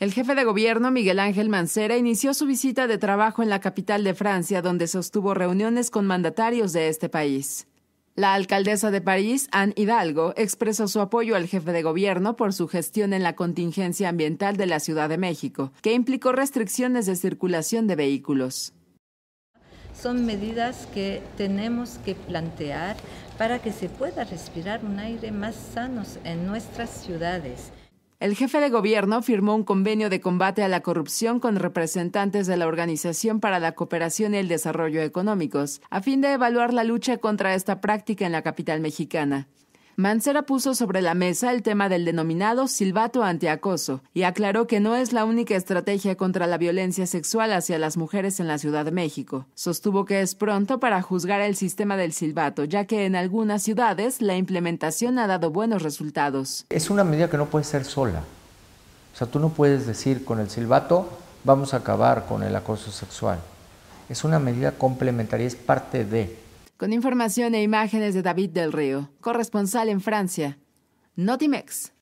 El jefe de gobierno, Miguel Ángel Mancera, inició su visita de trabajo en la capital de Francia, donde sostuvo reuniones con mandatarios de este país. La alcaldesa de París, Anne Hidalgo, expresó su apoyo al jefe de gobierno por su gestión en la contingencia ambiental de la Ciudad de México, que implicó restricciones de circulación de vehículos. Son medidas que tenemos que plantear para que se pueda respirar un aire más sano en nuestras ciudades. El jefe de gobierno firmó un convenio de combate a la corrupción con representantes de la Organización para la Cooperación y el Desarrollo Económicos, a fin de evaluar la lucha contra esta práctica en la capital mexicana. Mancera puso sobre la mesa el tema del denominado silbato antiacoso y aclaró que no es la única estrategia contra la violencia sexual hacia las mujeres en la Ciudad de México. Sostuvo que es pronto para juzgar el sistema del silbato, ya que en algunas ciudades la implementación ha dado buenos resultados. Es una medida que no puede ser sola. O sea, tú no puedes decir con el silbato vamos a acabar con el acoso sexual. Es una medida complementaria, es parte de. Con información e imágenes de David del Río, corresponsal en Francia. Notimex.